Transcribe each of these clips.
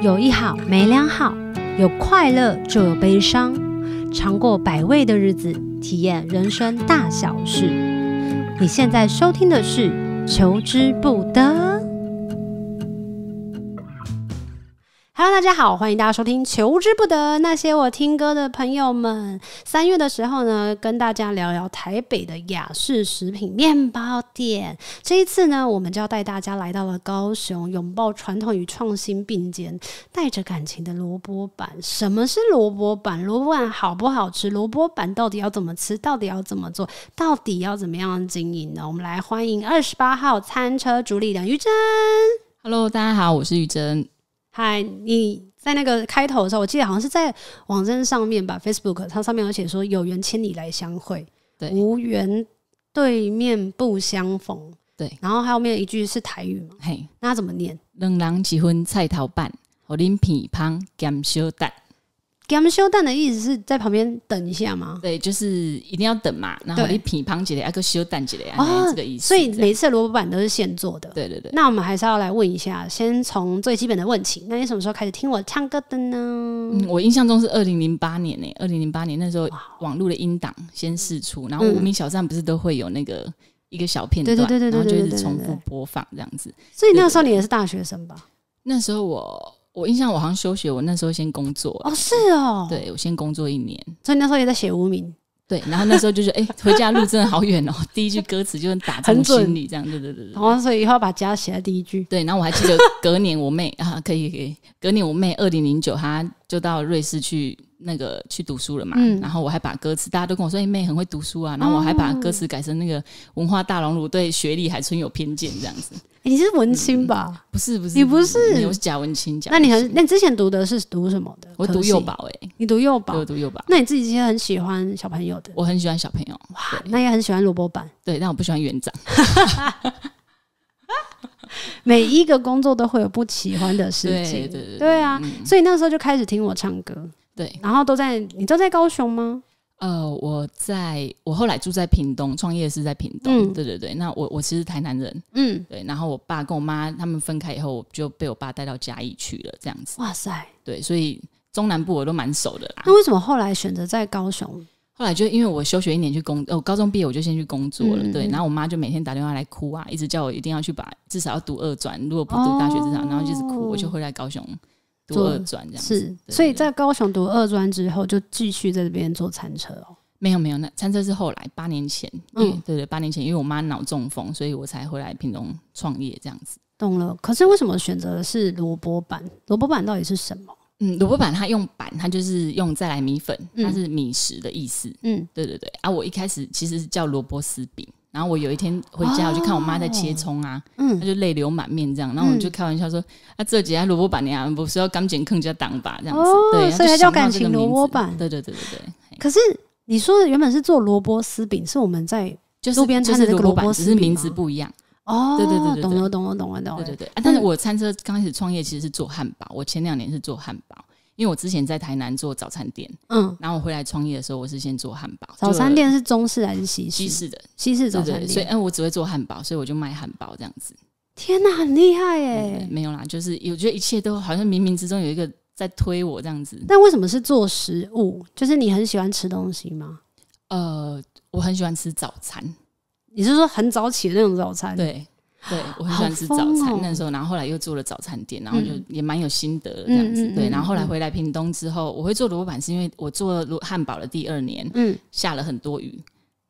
有一好没两好，有快乐就有悲伤，尝过百味的日子，体验人生大小事。你现在收听的是《求之不得》。大家好，欢迎大家收听《求之不得》。那些我听歌的朋友们，三月的时候呢，跟大家聊聊台北的雅士食品面包店。这一次呢，我们就要带大家来到了高雄，拥抱传统与创新并肩，带着感情的萝卜板。什么是萝卜板？萝卜板好不好吃？萝卜板到底要怎么吃？到底要怎么做？到底要怎么样经营呢？我们来欢迎二十八号餐车主理人于珍。Hello，大家好，我是于珍。嗨，你在那个开头的时候，我记得好像是在网站上面吧，Facebook 它上面，有写说有缘千里来相会，对，无缘对面不相逢，对。然后后面一句是台语吗？嘿，那怎么念？冷人结婚菜头半，我林皮胖减小蛋。给他们修蛋的意思是在旁边等一下吗？对，就是一定要等嘛。然后你乒胖几嘞，阿哥修蛋几嘞，啊，这个意思。所以每次萝卜板都是现做的。对对对。那我们还是要来问一下，先从最基本的问题。那你什么时候开始听我唱歌的呢？嗯，我印象中是二零零八年呢二零零八年那时候网络的音档先试出，然后无名小站不是都会有那个一个小片段，对对对对，然后就一直重复播放这样子。所以那时候你也是大学生吧？那时候我。我印象，我好像休学，我那时候先工作哦，是哦，对我先工作一年，所以那时候也在写无名，对，然后那时候就是哎，回家路真的好远哦，第一句歌词就是打工心里这样，对对对对，哦，所以以后把家写在第一句，对，然后我还记得隔年我妹啊，可以可以，隔年我妹二零零九她就到瑞士去那个去读书了嘛，然后我还把歌词大家都跟我说，你妹很会读书啊，然后我还把歌词改成那个文化大熔炉，对学历还存有偏见这样子。你是文青吧？不是不是，你不是，我是假文青。那你还那之前读的是读什么的？我读幼保哎，你读幼保，我读幼保。那你自己其实很喜欢小朋友的。我很喜欢小朋友哇，那也很喜欢萝卜版。对，但我不喜欢园长。每一个工作都会有不喜欢的事情，对对对，对啊，所以那时候就开始听我唱歌，对，然后都在你都在高雄吗？呃，我在我后来住在屏东，创业是在屏东，对对对。那我我其实台南人，嗯，对，然后我爸跟我妈他们分开以后，就被我爸带到嘉义去了，这样子。哇塞，对，所以中南部我都蛮熟的啦。那为什么后来选择在高雄？后来就因为我休学一年去工，哦、高中毕业我就先去工作了，对。然后我妈就每天打电话来哭啊，一直叫我一定要去把至少要读二专，如果不读大学至少。然后就是哭，我就回来高雄读二专这样子。所以在高雄读二专之后，就继续在这边做餐车哦。没有没有，那餐车是后来八年前，嗯，对对，八年前，因为我妈脑中风，所以我才回来屏东创业这样子。懂了。可是为什么选择是萝卜版？萝卜版到底是什么？嗯，萝卜板它用板，它就是用再来米粉，它是米食的意思。嗯，对对对啊，我一开始其实是叫萝卜丝饼，然后我有一天回家，我就看我妈在切葱啊，嗯，她就泪流满面这样，然后我就开玩笑说，那这几家萝卜板呀，不是要感情更加挡吧这样子？对，所以它叫感情萝卜板。对对对对对。可是你说的原本是做萝卜丝饼，是我们在路边摊的萝卜丝，名字不一样。哦，对对对，懂了懂了懂了懂了，对对对。但是我餐车刚开始创业，其实是做汉堡。我前两年是做汉堡，因为我之前在台南做早餐店，嗯，然后我回来创业的时候，我是先做汉堡。早餐店是中式还是西式？西式的？西式早餐店。所以，嗯，我只会做汉堡，所以我就卖汉堡这样子。天哪，很厉害耶！没有啦，就是我觉得一切都好像冥冥之中有一个在推我这样子。但为什么是做食物？就是你很喜欢吃东西吗？呃，我很喜欢吃早餐。你是说很早起的那种早餐？对，对我很喜欢吃早餐。那时候，然后后来又做了早餐店，然后就也蛮有心得这样子。对，然后后来回来屏东之后，我会做卜板是因为我做汉堡的第二年，嗯，下了很多雨，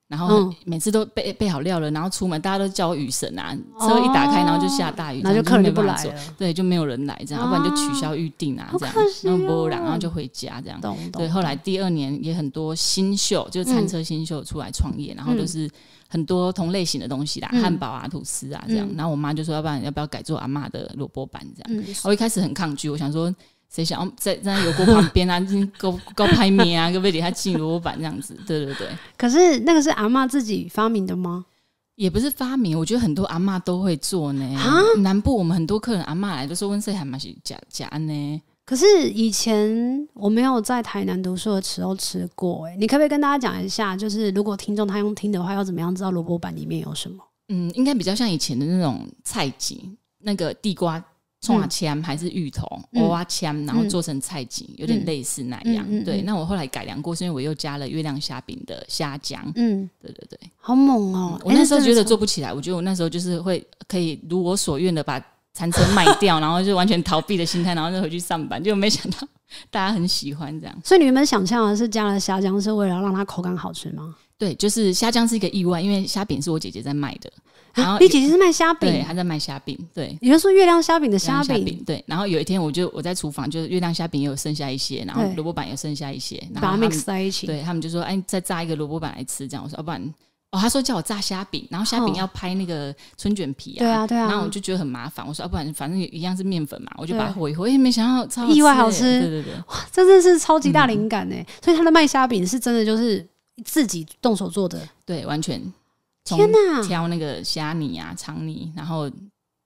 然后每次都备备好料了，然后出门大家都叫我雨神啊，车一打开，然后就下大雨，那、就客人就不来了，对，就没有人来这样，要不然就取消预定啊这样，然后不来然后就回家这样。对，后来第二年也很多新秀，就餐车新秀出来创业，然后就是。很多同类型的东西啦，汉堡啊、吐司啊这样。然后我妈就说：“要不然要不要改做阿妈的萝卜版这样？”我一开始很抗拒，我想说：“谁想在在油锅旁边啊，够 够拍面啊，各位给下进萝卜版这样子？”对对对。可是那个是阿妈自己发明的吗？也不是发明，我觉得很多阿妈都会做呢。南部我们很多客人阿妈来都候，温水还蛮喜假加呢。可是以前我没有在台南读书的时候吃过哎。你可不可以跟大家讲一下，就是如果听众他用听的话，要怎么样知道萝卜板里面有什么？嗯，应该比较像以前的那种菜粿，那个地瓜、葱啊签还是芋头、欧花签，然后做成菜粿，有点类似那样。对，那我后来改良过，是因为我又加了月亮虾饼的虾浆。嗯，对对对，好猛哦！我那时候觉得做不起来，我觉得我那时候就是会可以如我所愿的把。铲车卖掉，然后就完全逃避的心态，然后就回去上班，就没想到 大家很喜欢这样。所以你们想象是加了虾酱是为了让它口感好吃吗？对，就是虾酱是一个意外，因为虾饼是我姐姐在卖的。然后你姐姐是卖虾饼，她在卖虾饼，对。也就是说，月亮虾饼的虾饼，对。然后有一天，我就我在厨房，就是月亮虾饼也有剩下一些，然后萝卜板也剩下一些，然后把 mix 在一起。对他们就说：“哎，再炸一个萝卜板来吃。”这样我说：“要不然。”哦，他说叫我炸虾饼，然后虾饼要拍那个春卷皮啊，对啊，对啊，然后我就觉得很麻烦，我说要不然反正一样是面粉嘛，我就把摆回。我也没想到，超意外好吃，对对对，哇，真的是超级大灵感哎！所以他的卖虾饼是真的就是自己动手做的，对，完全天哪，挑那个虾泥啊、肠泥，然后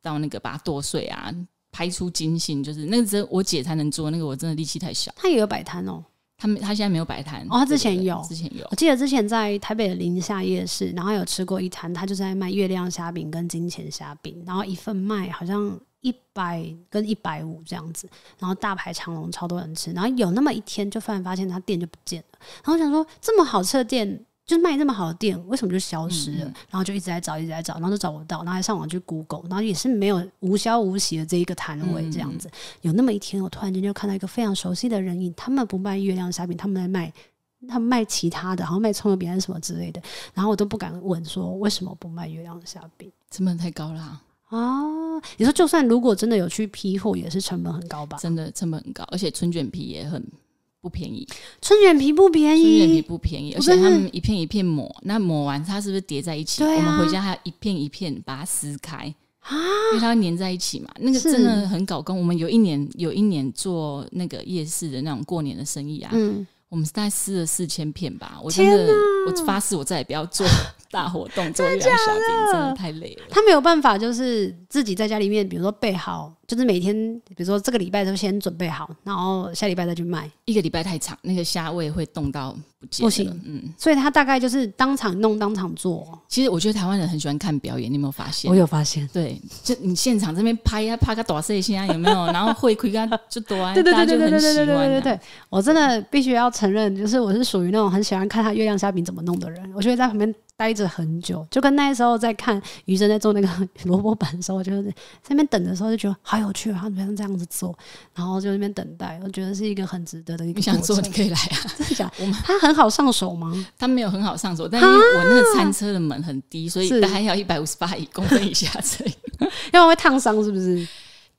到那个把它剁碎啊，拍出筋性，就是那个只有我姐才能做，那个我真的力气太小。他也有摆摊哦。他们他现在没有摆摊哦。他之前有，之前有。我记得之前在台北的林下夜市，然后有吃过一摊，他就是在卖月亮虾饼跟金钱虾饼，然后一份卖好像一百跟一百五这样子，然后大排长龙，超多人吃。然后有那么一天，就突然发现他店就不见了。然后想说，这么好吃的店。就是卖那么好的店，为什么就消失了？然后就一直在找，一直在找，然后都找不到。然后还上网去 Google，然后也是没有无消无息的这一个摊位这样子。有那么一天，我突然间就看到一个非常熟悉的人影。他们不卖月亮虾饼，他们在卖，他们卖其他的，好像卖葱油饼还是什么之类的。然后我都不敢问，说为什么不卖月亮虾饼？成本太高了啊！你说，就算如果真的有去批货，也是成本很高吧？真的成本很高，而且春卷皮也很。不便宜，春卷皮不便宜，春卷皮不便宜，而且他们一片一片抹，那抹完它是不是叠在一起？对啊，我们回家还要一片一片把它撕开啊，因为它粘在一起嘛。那个真的很搞工。我们有一年有一年做那个夜市的那种过年的生意啊，我们大概撕了四千片吧。我真的，我发誓，我再也不要做大活动，做一亮小饼，真的太累了。他没有办法，就是自己在家里面，比如说备好。就是每天，比如说这个礼拜都先准备好，然后下礼拜再去卖。一个礼拜太长，那个虾味会冻到不行。嗯，所以他大概就是当场弄，当场做。其实我觉得台湾人很喜欢看表演，你有没有发现？我有发现。对，就你现场这边拍啊，拍个短视频啊，有没有？然后会亏干就多啊，对对对对对对对对对对，我真的必须要承认，就是我是属于那种很喜欢看他月亮虾饼怎么弄的人。我就会在旁边。待着很久，就跟那时候在看余生在做那个 萝卜板的时候，我就是那边等的时候，就觉得好有趣啊！怎么样这样子做，然后就那边等待，我觉得是一个很值得的一个。你想做你可以来啊！真的假？我们它很好上手吗？它没有很好上手，但因为我那个餐车的门很低，所以大概要一百五十八公分以下才，要不会烫伤是不是？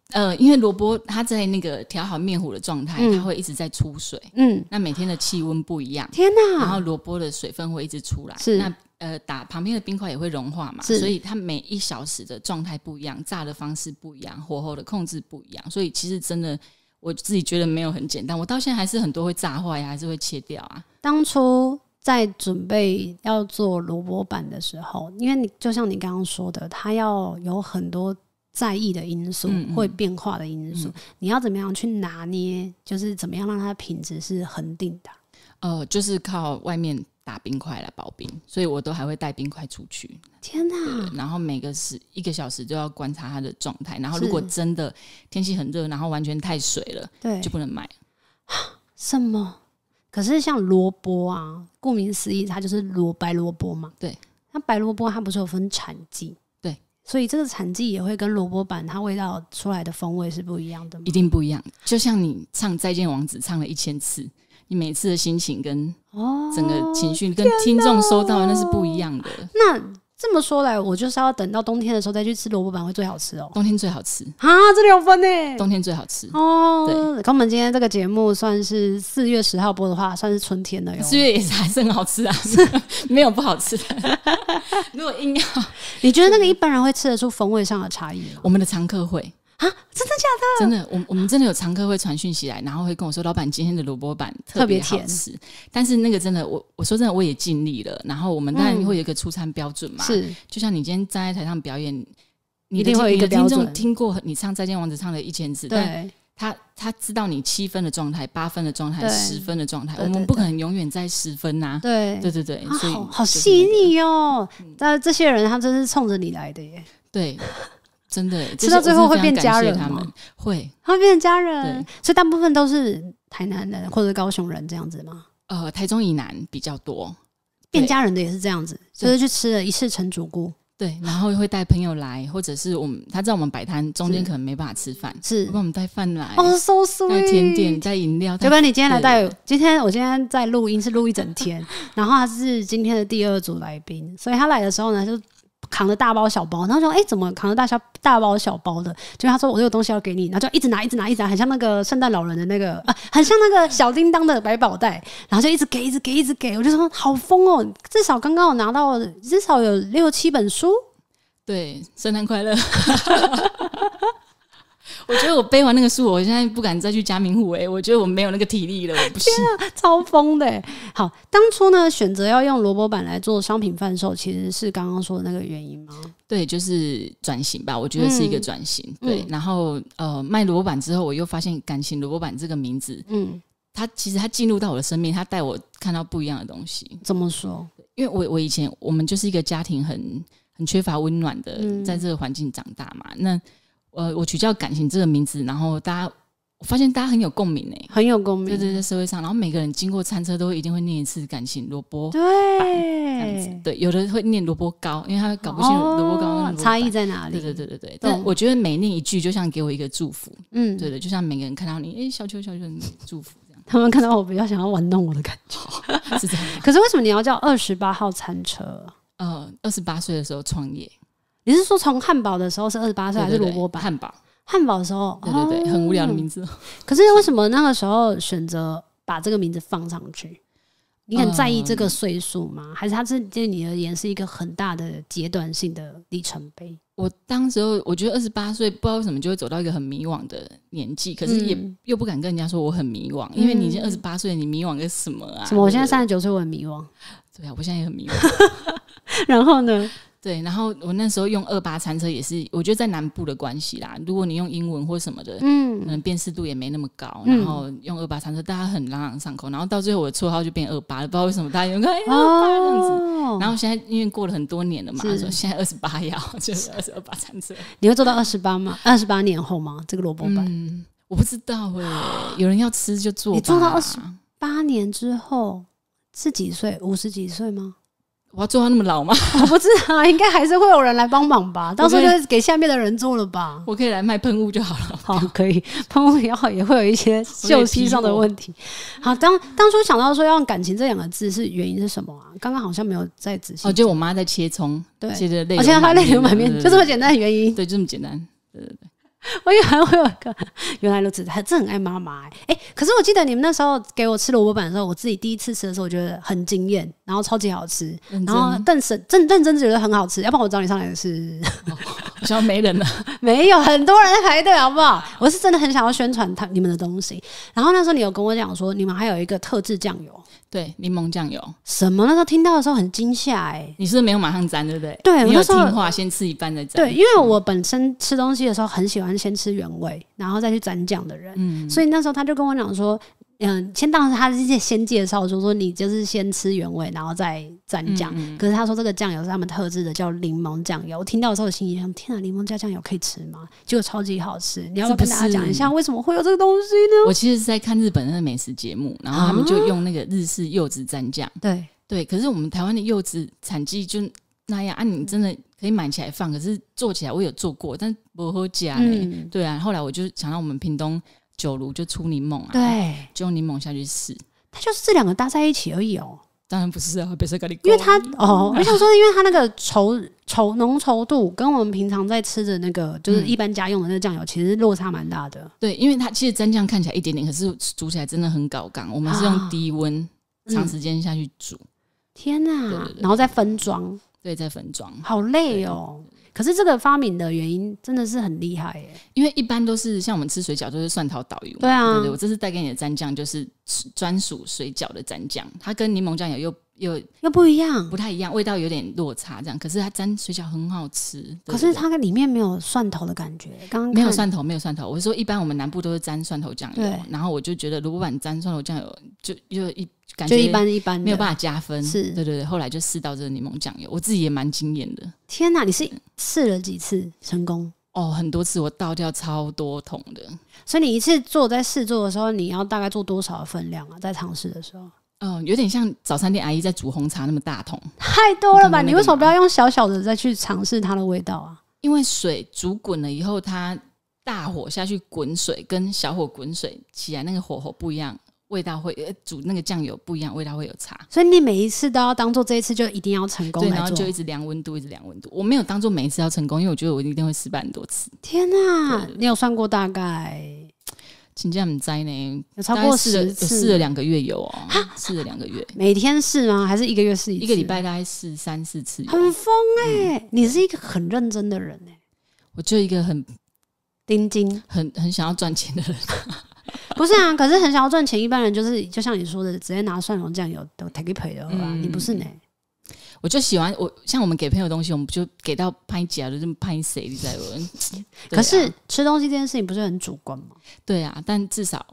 呃，因为萝卜它在那个调好面糊的状态，它会一直在出水。嗯，那每天的气温不一样，天哪！然后萝卜的水分会一直出来，是那。呃，打旁边的冰块也会融化嘛，所以它每一小时的状态不一样，炸的方式不一样，火候的控制不一样，所以其实真的我自己觉得没有很简单。我到现在还是很多会炸坏呀，还是会切掉啊。当初在准备要做萝卜板的时候，因为你就像你刚刚说的，它要有很多在意的因素，会变化的因素，你要怎么样去拿捏，就是怎么样让它品质是恒定的。呃，就是靠外面。打冰块来保冰，所以我都还会带冰块出去。天哪！然后每个时一个小时就要观察它的状态，然后如果真的天气很热，然后完全太水了，对，就不能买。什么？可是像萝卜啊，顾名思义，它就是萝白萝卜嘛。对，那白萝卜它不是有分产季？对，所以这个产季也会跟萝卜版它味道出来的风味是不一样的，一定不一样。就像你唱《再见王子》唱了一千次。每次的心情跟哦，整个情绪跟听众收到的那是不一样的。那这么说来，我就是要等到冬天的时候再去吃萝卜板会最好吃哦。冬天最好吃啊，这两分呢？冬天最好吃哦。对，跟我们今天这个节目算是四月十号播的话，算是春天的哟。四月也是还是很好吃啊，没有不好吃的。如果硬要，你觉得那个一般人会吃得出风味上的差异吗？我们的常客会。啊，真的假的？真的，我我们真的有常客会传讯息来，然后会跟我说：“老板，今天的萝卜版特别好吃。”但是那个真的，我我说真的，我也尽力了。然后我们当然会有一个出餐标准嘛，是就像你今天站在台上表演，你的一个听众听过你唱《再见王子》唱的一千字，对。他他知道你七分的状态、八分的状态、十分的状态，我们不可能永远在十分呐。对对对对，所以好细腻哦。但这些人他就是冲着你来的耶。对。真的吃到最后会变家人吗？会，会变成家人。所以大部分都是台南人或者高雄人这样子吗？呃，台中以南比较多，变家人的也是这样子。就是去吃了一次城竹菇，对，然后会带朋友来，或者是我们他在我们摆摊中间可能没办法吃饭，是，帮我们带饭来，哦，so sweet，带甜点，带饮料。结果你今天来带，今天我今天在录音是录一整天，然后他是今天的第二组来宾，所以他来的时候呢就。扛着大包小包，然后说：“哎，怎么扛着大小大包小包的？”就他说：“我有东西要给你。”然后就一直拿，一直拿，一直拿，很像那个圣诞老人的那个啊，很像那个小叮当的百宝袋。然后就一直给，一直给，一直给。我就说：“好疯哦！”至少刚刚我拿到至少有六七本书。对，圣诞快乐。我觉得我背完那个书，我现在不敢再去加名户诶，我觉得我没有那个体力了。我行、啊，超疯的！好，当初呢，选择要用萝卜板来做商品贩售，其实是刚刚说的那个原因吗？对，就是转型吧。我觉得是一个转型。对，然后呃，卖萝卜板之后，我又发现感情萝卜板这个名字，嗯，它其实它进入到我的生命，它带我看到不一样的东西。怎么说？因为我我以前我们就是一个家庭，很很缺乏温暖的，在这个环境长大嘛，那。呃，我取叫“感情”这个名字，然后大家我发现大家很有共鸣呢，很有共鸣。对对，在社会上，然后每个人经过餐车都一定会念一次“感情萝卜”，对，这样子。对，有的会念“萝卜糕”，因为他搞不清楚“萝卜糕”差异在哪里。对对对对对。但我觉得每念一句，就像给我一个祝福。嗯，对的，就像每个人看到你，哎，小秋小秋，祝福这样。他们看到我比较想要玩弄我的感觉，是这样。可是为什么你要叫二十八号餐车？呃，二十八岁的时候创业。你是说从汉堡的时候是二十八岁还是萝卜版？汉堡，汉堡的时候，对对对，很无聊的名字。可是为什么那个时候选择把这个名字放上去？你很在意这个岁数吗？还是它是对你而言是一个很大的阶段性的里程碑？我当时候我觉得二十八岁不知道为什么就会走到一个很迷惘的年纪，可是也又不敢跟人家说我很迷惘，因为你已经二十八岁，你迷惘个什么啊？什么？我现在三十九岁，我很迷惘。对啊，我现在也很迷惘。然后呢？对，然后我那时候用二八餐车也是，我觉得在南部的关系啦。如果你用英文或什么的，嗯嗯，辨识度也没那么高。然后用二八餐车，大家很朗朗上口。然后到最后，我的绰号就变二八了，不知道为什么大家有个二八这样子。然后现在因为过了很多年了嘛，说现在二十八要就是 二十八餐车。你会做到二十八吗？二十八年后吗？这个萝卜版，我不知道哎。有人要吃就做。你做到二十八年之后是几岁？五十几岁吗？我要做到那么老吗？我不知道，啊，应该还是会有人来帮忙吧。到时候就给下面的人做了吧。我可以来卖喷雾就好了。好，可以喷雾也好，也会有一些休息上的问题。好，当当初想到说要用“感情”这两个字是原因是什么啊？刚刚好像没有再仔细。哦，就我妈在切葱，切的泪，而且她泪流满面，就这么简单的原因。对，就这么简单。对对对。我有，我有，原来如此，还真很爱妈妈哎！可是我记得你们那时候给我吃萝卜板的时候，我自己第一次吃的时候，我觉得很惊艳，然后超级好吃，然后认真真认真觉得很好吃，要不然我找你上来吃，好 像没人了，没有很多人排队，好不好？我是真的很想要宣传他你们的东西。然后那时候你有跟我讲说，你们还有一个特制酱油。对，柠檬酱油什么？那时候听到的时候很惊吓哎！你是不是没有马上粘？对不对？对，那时候听话先吃一半再粘。对，因为我本身吃东西的时候很喜欢先吃原味，然后再去粘酱的人，所以那时候他就跟我讲说。嗯，先当时他是先介绍说说你就是先吃原味，然后再蘸酱。可是他说这个酱油是他们特制的，叫柠檬酱油。听到的时候，我心想：天哪，柠檬加酱油可以吃吗？结果超级好吃。你要跟大家讲一下，为什么会有这个东西呢？我其实是在看日本的美食节目，然后他们就用那个日式柚子蘸酱。对对，可是我们台湾的柚子产季就那样啊，你真的可以买起来放。可是做起来我有做过，但不家里。对啊，后来我就想让我们屏东。酒炉就出柠檬啊，对，就用柠檬下去试。它就是这两个搭在一起而已哦。当然不是啊，本身咖喱。因为它哦，我想说，因为它那个稠稠浓稠度跟我们平常在吃的那个，就是一般家用的那个酱油，其实落差蛮大的。对，因为它其实真酱看起来一点点，可是煮起来真的很搞刚。我们是用低温长时间下去煮。天哪！然后再分装。对，再分装。好累哦。可是这个发明的原因真的是很厉害耶！因为一般都是像我们吃水饺，就是蒜头导油嘛。对对，我这次带给你的蘸酱就是专属水饺的蘸酱，它跟柠檬酱有又。有又不一样，不太一样，味道有点落差。这样，可是它沾水饺很好吃。可是它里面没有蒜头的感觉，刚没有蒜头，没有蒜头。我说一般我们南部都是沾蒜头酱油，然后我就觉得卤板沾蒜头酱油就就一感觉一般一般，没有办法加分。是，对对对。后来就试到这个柠檬酱油，我自己也蛮惊艳的。天哪，你是试了几次成功？哦，很多次，我倒掉超多桶的。所以你一次做在试做的时候，你要大概做多少份量啊？在尝试的时候。嗯，有点像早餐店阿姨在煮红茶那么大桶，太多了吧？你什么不要用小小的再去尝试它的味道啊！因为水煮滚了以后，它大火下去滚水跟小火滚水起来那个火候不一样，味道会煮那个酱油不一样，味道会有差。所以你每一次都要当做这一次就一定要成功，然后就一直量温度，一直量温度。我没有当做每一次要成功，因为我觉得我一定会失败很多次。天哪，你有算过大概？请假很灾摘呢？有超过十次，试了两个月有哦，试了两个月，每天试吗？还是一个月试一个礼拜？大概试三四次。很疯哎，你是一个很认真的人哎，我就一个很钉钉，很很想要赚钱的人，不是啊？可是很想要赚钱，一般人就是就像你说的，直接拿蒜蓉酱油都 take pay 的，好吧？你不是呢。我就喜欢我像我们给朋友东西，我们就给到拍几啊，就这么拍谁你在问？可是吃东西这件事情不是很主观吗？对啊，但至少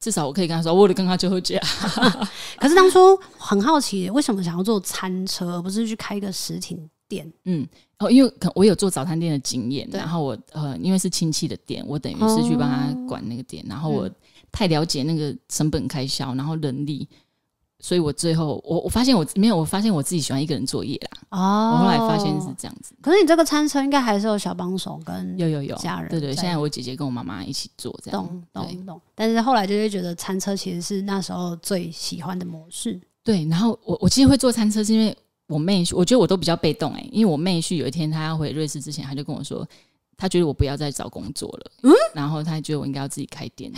至少我可以跟他说，我得跟他纠结啊。可是当初很好奇，为什么想要做餐车，而不是去开一个实体店？嗯，哦，因为可我有做早餐店的经验，然后我呃，因为是亲戚的店，我等于是去帮他管那个店，然后我太了解那个成本开销，然后人力。所以我最后，我我发现我没有，我发现我自己喜欢一个人作业啦。哦，我后来发现是这样子。可是你这个餐车应该还是有小帮手跟有有有家人，对对。现在我姐姐跟我妈妈一起做，这样懂懂懂。但是后来就是觉得餐车其实是那时候最喜欢的模式。对，然后我我其实会做餐车是因为我妹，我觉得我都比较被动哎，因为我妹去有一天她要回瑞士之前，她就跟我说。他觉得我不要再找工作了，嗯，然后他觉得我应该要自己开店，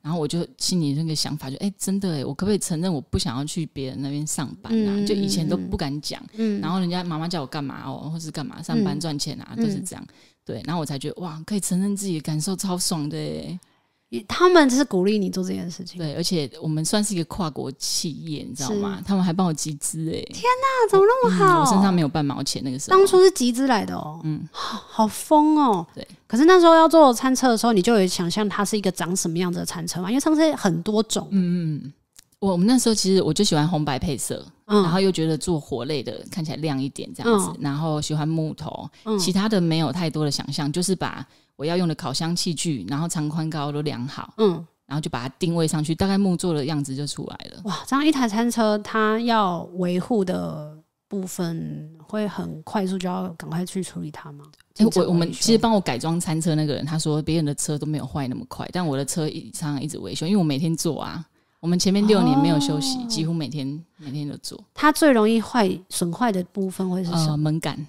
然后我就心里那个想法就，哎，真的，哎，我可不可以承认我不想要去别人那边上班啊？就以前都不敢讲，嗯，然后人家妈妈叫我干嘛哦，或是干嘛上班赚钱啊，都是这样，对，然后我才觉得哇，可以承认自己的感受，超爽的。他们只是鼓励你做这件事情，对，而且我们算是一个跨国企业，你知道吗？他们还帮我集资哎！天哪，怎么那么好？我身上没有半毛钱那个时候，当初是集资来的哦。嗯，好疯哦。对，可是那时候要做餐车的时候，你就有想象它是一个长什么样子的餐车嘛？因为餐车很多种。嗯嗯，我我们那时候其实我就喜欢红白配色，然后又觉得做火类的看起来亮一点这样子，然后喜欢木头，其他的没有太多的想象，就是把。我要用的烤箱器具，然后长宽高都量好，嗯，然后就把它定位上去，大概木做的样子就出来了。哇，这样一台餐车，它要维护的部分会很快速，就要赶快去处理它吗？我我们其实帮我改装餐车那个人，他说别人的车都没有坏那么快，但我的车一常一直维修，因为我每天做啊，我们前面六年没有休息，几乎每天每天都做。它最容易坏损坏的部分会是什么？门杆。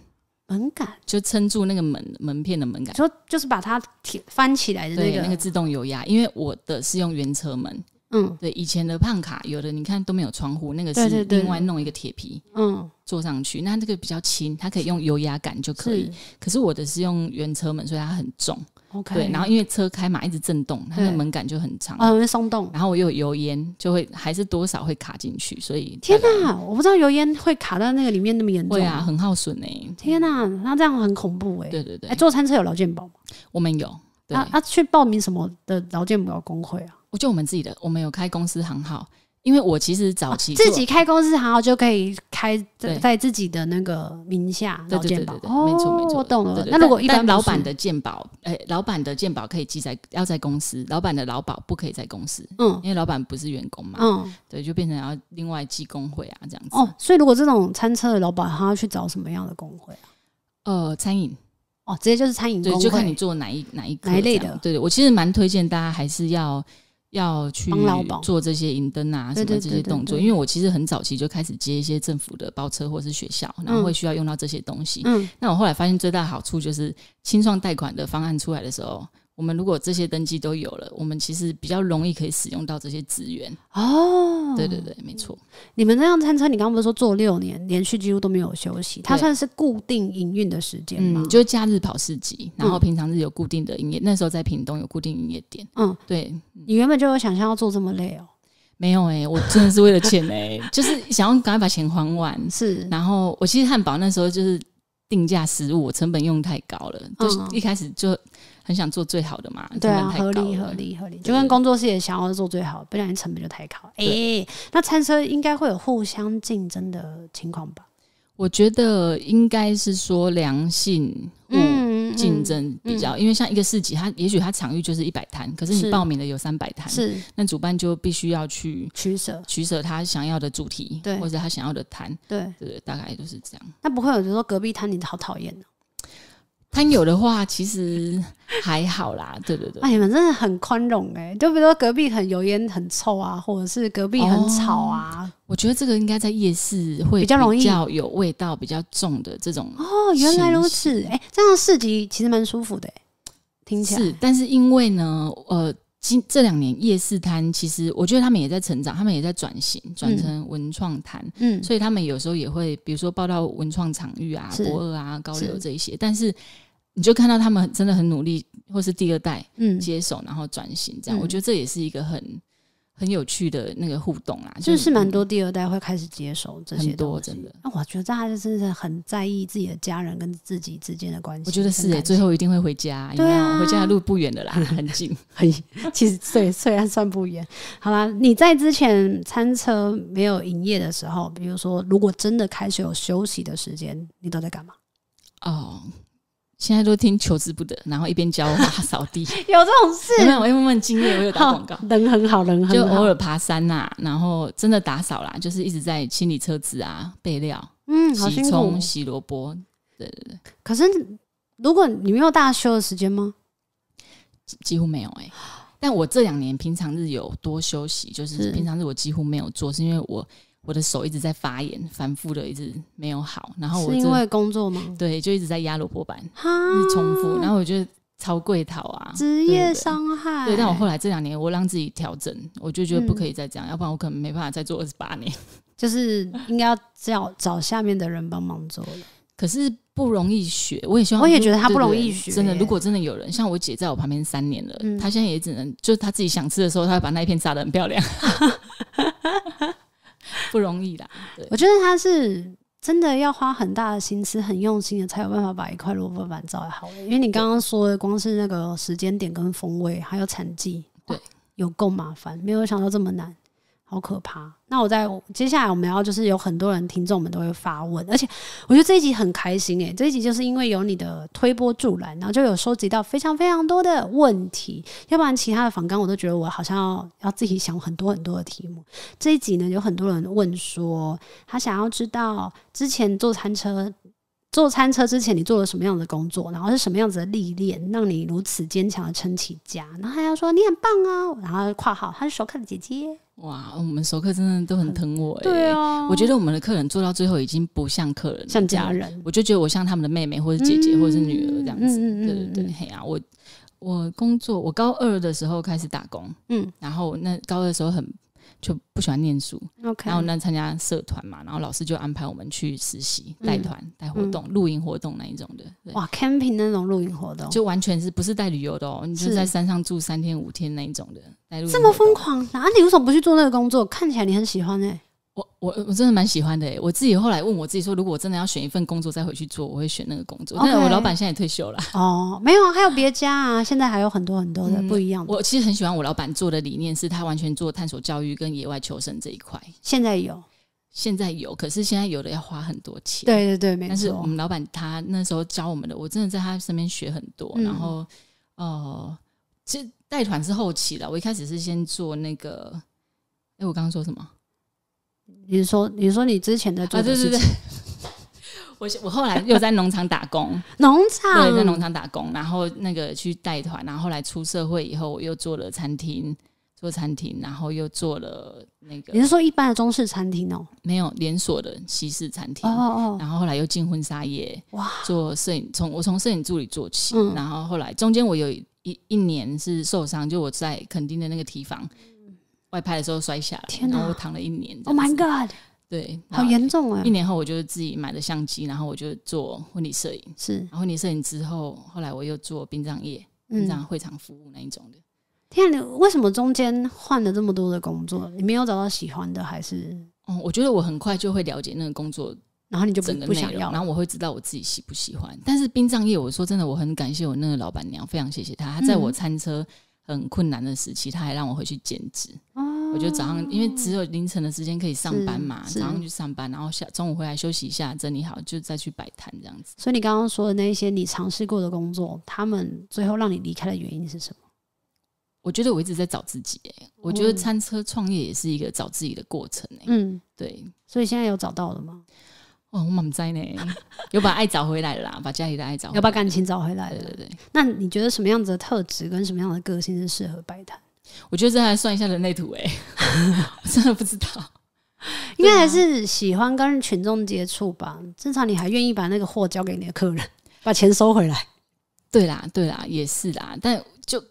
门杆就撑住那个门门片的门杆，就就是把它提翻起来的那个，那个自动油压，因为我的是用原车门。嗯，对，以前的胖卡有的你看都没有窗户，那个是另外弄一个铁皮，嗯，做上去，那这个比较轻，它可以用油压感就可以。可是我的是用原车门，所以它很重。OK，对，然后因为车开嘛一直震动，它的门杆就很长，嗯，会松动。然后我又有油烟，就会还是多少会卡进去。所以天哪，我不知道油烟会卡在那个里面那么严重，对啊，很耗损呢。天哪，那这样很恐怖哎。对对对。哎，坐餐车有劳健保吗？我们有。啊他去报名什么的劳健保工会啊？我就我们自己的，我们有开公司行号，因为我其实早期自己开公司行号就可以开在在自己的那个名下做鉴宝，没错没错，我懂了。那如果一般老板的鉴宝，哎，老板的鉴宝可以记在要在公司，老板的劳保不可以在公司，嗯，因为老板不是员工嘛，嗯，对，就变成要另外记工会啊这样子。哦，所以如果这种餐车的老板，他要去找什么样的工会啊？呃，餐饮哦，直接就是餐饮工会，就看你做哪一哪一哪一类的。对对，我其实蛮推荐大家还是要。要去做这些银灯啊，什么这些动作，因为我其实很早期就开始接一些政府的包车或是学校，然后会需要用到这些东西。那我后来发现最大的好处就是清创贷款的方案出来的时候。我们如果这些登记都有了，我们其实比较容易可以使用到这些资源哦。对对对，没错。你们那辆餐车，你刚不是说做六年，连续几乎都没有休息？它算是固定营运的时间吗？就假日跑市集，然后平常日有固定的营业。那时候在屏东有固定营业点。嗯，对。你原本就有想象要做这么累哦？没有哎，我真的是为了钱哎，就是想要赶快把钱还完。是。然后我其实汉堡那时候就是定价十五，成本用太高了，就是一开始就。很想做最好的嘛？对啊，合理合理合理，就跟工作室也想要做最好，不然成本就太高。哎，那餐车应该会有互相竞争的情况吧？我觉得应该是说良性竞争比较，因为像一个市集，它也许它场域就是一百摊，可是你报名的有三百摊，是那主办就必须要去取舍取舍他想要的主题，对，或者他想要的摊，对，对，大概就是这样。那不会有就说隔壁摊你好讨厌他有的话其实还好啦，对对对。哎反你们真的很宽容哎！就比如说隔壁很油烟很臭啊，或者是隔壁很吵啊。我觉得这个应该在夜市会比较容易，有味道比较重的这种。哦，原来如此，哎，这样市集其实蛮舒服的，听起来是。但是因为呢，呃。今这两年夜市摊，其实我觉得他们也在成长，他们也在转型，转成文创摊。嗯，所以他们有时候也会，比如说报道文创场域啊、博二啊、高流这一些。但是你就看到他们真的很努力，或是第二代嗯接手然后转型这样，我觉得这也是一个很。很有趣的那个互动啊，就是蛮多第二代会开始接受这些东西。多真的，那我觉得大家真的很在意自己的家人跟自己之间的关系。我觉得是诶，最后一定会回家，对啊，回家的路不远的啦，很近，很其实虽虽然算不远。好啦，你在之前餐车没有营业的时候，比如说如果真的开始有休息的时间，你都在干嘛？哦。现在都听求之不得，然后一边教打扫地，有这种事？没有，因为经验，我有打广告，人 很好，人很好，就偶尔爬山呐，然后真的打扫啦，就是一直在清理车子啊，备料，嗯，好辛洗萝卜，对对对。可是如果你没有大休的时间吗？几乎没有哎，但我这两年平常日有多休息，就是平常日我几乎没有做，是因为我。我的手一直在发炎，反复的一直没有好，然后我是因为工作吗？对，就一直在压萝卜板，一直重复，然后我觉得超贵讨啊，职业伤害。对，但我后来这两年，我让自己调整，我就觉得不可以再这样，要不然我可能没办法再做二十八年。就是应该要找下面的人帮忙做了，可是不容易学。我也希望，我也觉得他不容易学。真的，如果真的有人像我姐在我旁边三年了，她现在也只能就是她自己想吃的时候，她把那一片炸的很漂亮。不容易啦，我觉得他是真的要花很大的心思、很用心的，才有办法把一块萝卜板造好。因为你刚刚说的，光是那个时间点跟风味，还有产季，对，有够麻烦，没有想到这么难。好可怕！那我在接下来我们要就是有很多人听众们都会发问，而且我觉得这一集很开心诶，这一集就是因为有你的推波助澜，然后就有收集到非常非常多的问题，要不然其他的访纲我都觉得我好像要要自己想很多很多的题目。这一集呢，有很多人问说，他想要知道之前坐餐车坐餐车之前你做了什么样的工作，然后是什么样子的历练让你如此坚强的撑起家，然后还要说你很棒啊，然后括号他是熟客的姐姐。哇，我们熟客真的都很疼我哎，我觉得我们的客人做到最后已经不像客人，像家人。我就觉得我像他们的妹妹，或者姐姐，或者女儿这样子。对对对，嘿啊，我我工作，我高二的时候开始打工，嗯，然后那高二的时候很。就不喜欢念书，然后呢，参加社团嘛，然后老师就安排我们去实习，带团、带活动、露营活动那一种的。哇，camping 那种露营活动，就完全是不是带旅游的哦？你就在山上住三天五天那一种的，这么疯狂？那你为什么不去做那个工作？看起来你很喜欢那。我我我真的蛮喜欢的哎！我自己后来问我自己说，如果我真的要选一份工作再回去做，我会选那个工作。但我老板现在退休了哦，没有，啊，还有别家啊，现在还有很多很多的不一样。我其实很喜欢我老板做的理念，是他完全做探索教育跟野外求生这一块。现在有，现在有，可是现在有的要花很多钱。对对对，没错。但是我们老板他那时候教我们的，我真的在他身边学很多。然后，哦，其实带团是后期了。我一开始是先做那个，哎，我刚刚说什么？比如说，比如说，你之前在做的事情。我我后来又在农场打工，农场对，在农场打工，然后那个去带团，然后后来出社会以后，我又做了餐厅，做餐厅，然后又做了那个。你是说一般的中式餐厅哦？没有连锁的西式餐厅。哦哦。然后后来又进婚纱业，哇！做摄影，从我从摄影助理做起，然后后来中间我有一一年是受伤，就我在垦丁的那个提防。外拍的时候摔下来，然后我躺了一年。Oh my god！对，好严重啊！一年后我就自己买了相机，然后我就做婚礼摄影。是，然后婚礼摄影之后，后来我又做殡葬业，殡葬会场服务那一种的。天，你为什么中间换了这么多的工作？你没有找到喜欢的，还是？哦，我觉得我很快就会了解那个工作，然后你就真的不想要，然后我会知道我自己喜不喜欢。但是殡葬业，我说真的，我很感谢我那个老板娘，非常谢谢她，她在我餐车。很困难的时期，他还让我回去兼职。哦，我觉得早上因为只有凌晨的时间可以上班嘛，早上去上班，然后下中午回来休息一下，整理好就再去摆摊这样子。所以你刚刚说的那些你尝试过的工作，他们最后让你离开的原因是什么？我觉得我一直在找自己我觉得餐车创业也是一个找自己的过程嗯，对，所以现在有找到了吗？哦，我蛮在呢，有 把爱找回来了，把家里的爱找，回要把感情找回来了。对对对。那你觉得什么样子的特质跟什么样的个性是适合摆摊？我觉得这还算一下人类图诶，我真的不知道。应该还是喜欢跟群众接触吧。正常你还愿意把那个货交给你的客人，把钱收回来。对啦，对啦，也是啦。但就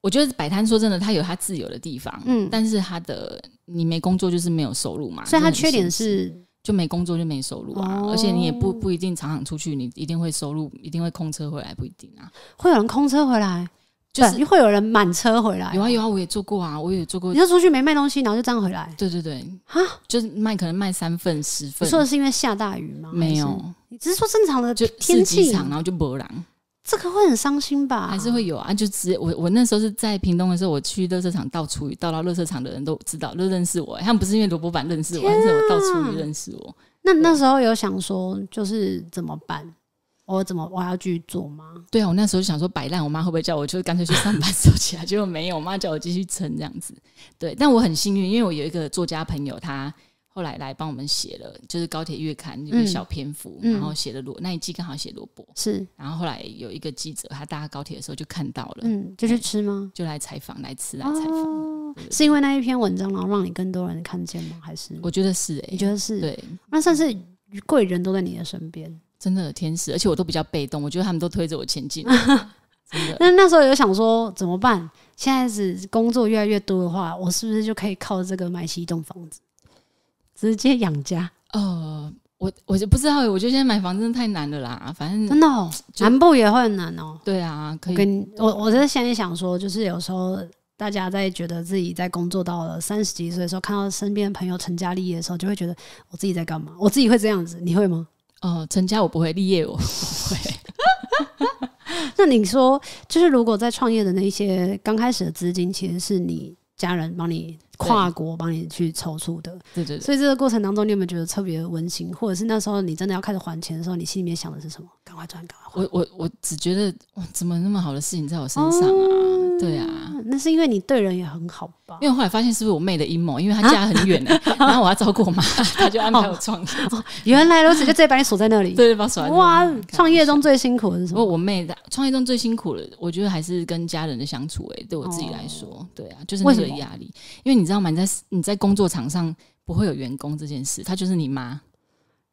我觉得摆摊，说真的，他有他自由的地方。嗯。但是他的你没工作就是没有收入嘛，所以他缺点是。就没工作就没收入啊，而且你也不不一定常常出去，你一定会收入，一定会空车回来不一定啊。会有人空车回来，是会有人满车回来。有啊有啊，我也做过啊，我也做过。你就出去没卖东西，然后就这样回来。对对对，啊，就是卖可能卖三份十份。你说的是因为下大雨吗？没有，你只是说正常的就天气，然后就波澜。这个会很伤心吧？还是会有啊？就直接我我那时候是在屏东的时候，我去乐色场到处到，到乐色场的人都知道都认识我，他们不是因为萝卜版认识我，而是我到处去认识我。那那时候有想说就是怎么办？我怎么我要继续做吗？对啊，我那时候就想说摆烂，我妈会不会叫我？就干脆去上班收起来，结果没有，我妈叫我继续撑这样子。对，但我很幸运，因为我有一个作家朋友他。后来来帮我们写了，就是高铁月刊一个小篇幅，然后写了罗。那一季刚好写罗卜，是。然后后来有一个记者，他搭高铁的时候就看到了，嗯，就去吃吗？就来采访，来吃来采访。是因为那一篇文章，然后让你更多人看见吗？还是？我觉得是诶，你觉得是？对，那算是贵人都在你的身边，真的天使。而且我都比较被动，我觉得他们都推着我前进 那那时候有想说怎么办？现在是工作越来越多的话，我是不是就可以靠这个买起一栋房子？直接养家？呃，我我就不知道，我觉得现在买房真的太难了啦。反正真的，南部也会很难哦。对啊，可以。我我是现在想说，就是有时候大家在觉得自己在工作到了三十几岁的时候，看到身边的朋友成家立业的时候，就会觉得我自己在干嘛？我自己会这样子？你会吗？哦，成家我不会，立业我不会。那你说，就是如果在创业的那些刚开始的资金，其实是你家人帮你？跨国帮你去筹出的，对对，所以这个过程当中，你有没有觉得特别温馨？或者是那时候你真的要开始还钱的时候，你心里面想的是什么？赶快转还。我我我只觉得哇，怎么那么好的事情在我身上啊？对啊，那是因为你对人也很好吧？因为后来发现是不是我妹的阴谋？因为她家很远呢，然后我要照顾我妈，她就安排我创业。原来如此，就直接把你锁在那里，对对，把锁哇，创业中最辛苦的是什么？我妹的创业中最辛苦的，我觉得还是跟家人的相处哎，对我自己来说，对啊，就是这个压力，因为你。你知道吗？你在你在工作场上不会有员工这件事，她就是你妈，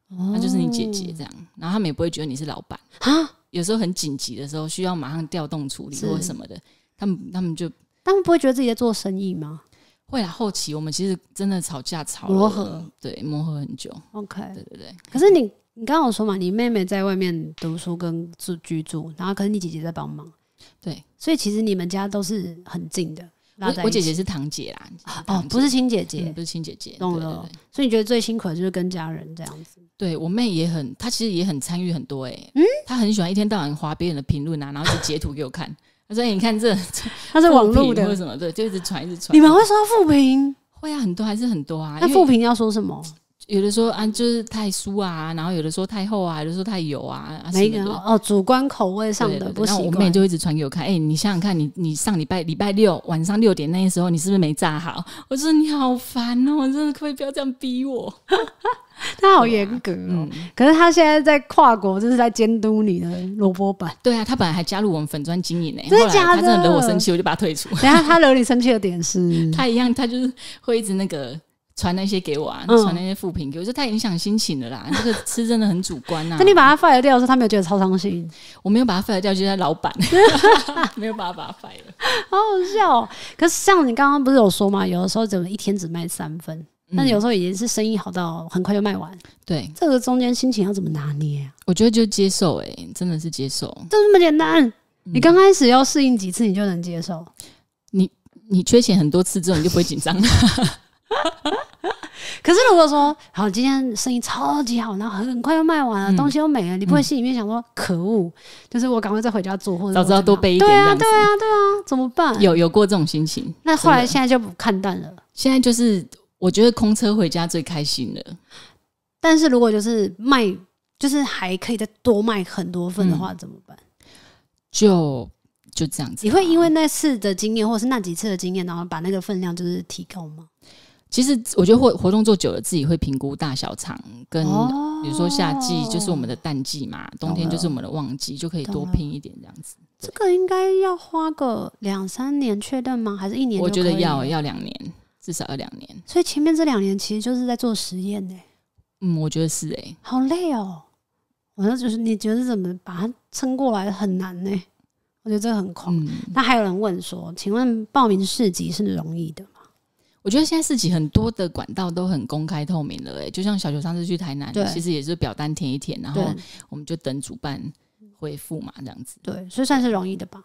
她就是你姐姐这样。然后他们也不会觉得你是老板啊。有时候很紧急的时候，需要马上调动处理或什么的，他们他们就他们不会觉得自己在做生意吗？会。啊，后期我们其实真的吵架吵磨合，对磨合很久。OK，对对对。可是你你刚刚说嘛，你妹妹在外面读书跟住居住，然后可是你姐姐在帮忙。对，所以其实你们家都是很近的。我我姐姐是堂姐啦，哦，不是亲姐姐，不是亲姐姐，懂了。所以你觉得最辛苦的就是跟家人这样子。对我妹也很，她其实也很参与很多哎，嗯，她很喜欢一天到晚划别人的评论啊，然后就截图给我看。她说：“你看这，她是网络的什么？对，就一直传一直传。”你们会说富评？会啊，很多还是很多啊。那富评要说什么？有的说啊，就是太酥啊，然后有的说太厚啊，有的说太油啊，什么的。没有哦，主观口味上的不行。然后我妹就一直传给我看，哎，你想想看，你你上礼拜礼拜六晚上六点那些时候，你是不是没炸好？我说你好烦哦，我真的可不可以不要这样逼我，他好严格哦。可是他现在在跨国，就是在监督你的萝卜板。对啊，他本来还加入我们粉砖经营呢。真的假的？他真的惹我生气，我就把他退出。等下他惹你生气的点是，他一样，他就是会一直那个。传那些给我啊，传那些副评给我，就太影响心情了啦。这个吃真的很主观呐。那你把它 fire 掉的时候，他没有觉得超伤心？我没有把它 fire 掉，觉得老板 没有把它把它 fire 了，好好笑。可是像你刚刚不是有说嘛，有的时候怎么一天只卖三分，但有时候已经是生意好到很快就卖完。对，这个中间心情要怎么拿捏？啊？我觉得就接受哎，真的是接受，就这么简单。你刚开始要适应几次，你就能接受。你你缺钱很多次之后，你就不会紧张。可是如果说，好，今天生意超级好，然后很快又卖完了，东西又没了，你不会心里面想说可恶，就是我赶快再回家做，或者早知道多备一点，对啊，对啊，对啊，怎么办？有有过这种心情，那后来现在就不看淡了。现在就是我觉得空车回家最开心了。但是如果就是卖，就是还可以再多卖很多份的话，怎么办？就就这样子。你会因为那次的经验，或是那几次的经验，然后把那个分量就是提高吗？其实我觉得活活动做久了，自己会评估大小场，跟比如说夏季就是我们的淡季嘛，冬天就是我们的旺季，就可以多拼一点这样子。这个应该要花个两三年确认吗？还是一年？我觉得要要两年，至少要两年。所以前面这两年其实就是在做实验呢。嗯，我觉得是哎，好累哦。反正就是你觉得怎么把它撑过来很难呢？我觉得这个很狂。那还有人问说，请问报名市集是容易的？我觉得现在市集很多的管道都很公开透明了，哎，就像小球上次去台南，其实也是表单填一填，然后我们就等主办回复嘛，这样子。对，所以算是容易的吧？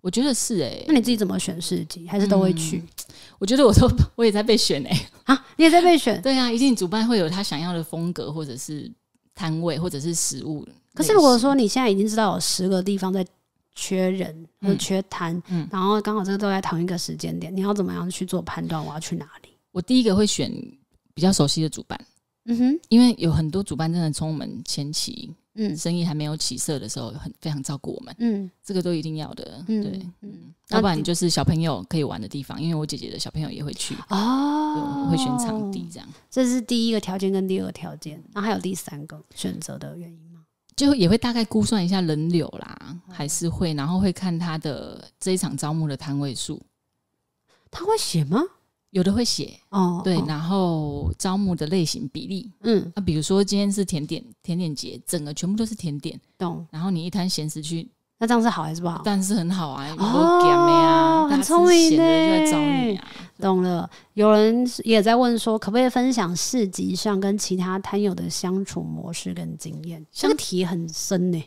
我觉得是哎。那你自己怎么选市集？还是都会去？我觉得我都我也在被选哎。啊，你也在被选？对啊，一定主办会有他想要的风格，或者是摊位，或者是食物。可是如果说你现在已经知道有十个地方在。缺人，我缺谈，然后刚好这个都在同一个时间点，你要怎么样去做判断？我要去哪里？我第一个会选比较熟悉的主办，嗯哼，因为有很多主办真的从我们前期嗯生意还没有起色的时候，很非常照顾我们，嗯，这个都一定要的，对，嗯，要不然就是小朋友可以玩的地方，因为我姐姐的小朋友也会去哦，会选场地这样，这是第一个条件跟第二个条件，那还有第三个选择的原因。就也会大概估算一下人流啦，还是会，然后会看他的这一场招募的摊位数。他会写吗？有的会写哦，对，然后招募的类型比例，嗯，那比如说今天是甜点，甜点节，整个全部都是甜点，懂。然后你一摊闲时去。那这样是好还是不好？但是很好啊，我干聪明呢，就在找你，懂了。有人也在问说，可不可以分享市集上跟其他摊友的相处模式跟经验？这题很深呢。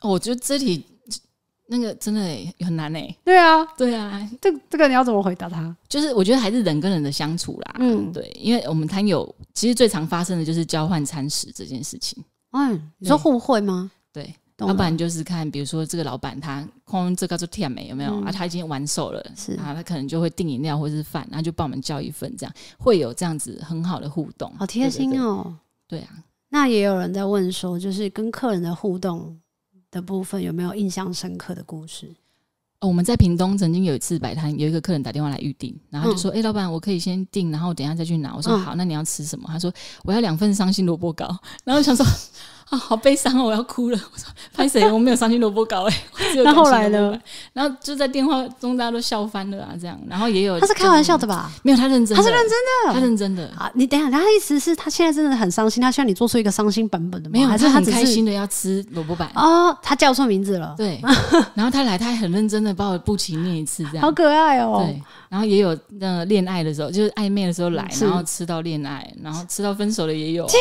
我觉得这题那个真的很难呢。对啊，对啊，这这个你要怎么回答他？就是我觉得还是人跟人的相处啦。嗯，对，因为我们摊友其实最常发生的就是交换餐食这件事情。嗯，你说互惠吗？对。老板就是看，比如说这个老板他空这个就甜美有没有啊？他已经完手了，是啊，他可能就会订饮料或者是饭，然后就帮我们叫一份这样，会有这样子很好的互动，好贴心哦。对啊，那也有人在问说，就是跟客人的互动的部分有没有印象深刻的故事？哦，我们在屏东曾经有一次摆摊，有一个客人打电话来预定，然后就说：“哎，老板，我可以先订，然后等下再去拿。”我说：“好，那你要吃什么？”他说：“我要两份伤心萝卜糕。”然后想说。啊，好悲伤哦，我要哭了。我说，潘谁？我没有伤心萝卜糕哎，有心糕。然后来呢？然后就在电话中，大家都笑翻了啊，这样。然后也有他是开玩笑的吧？没有，他认真。他是认真的，他认真的啊！你等一下，他意思是他现在真的很伤心，他需要你做出一个伤心版本的没有，他是开心的要吃萝卜板？哦，他叫错名字了。对。然后他来，他还很认真的把布奇念一次，这样。好可爱哦。对。然后也有那恋爱的时候，就是暧昧的时候来，然后吃到恋爱，然后吃到分手的也有。天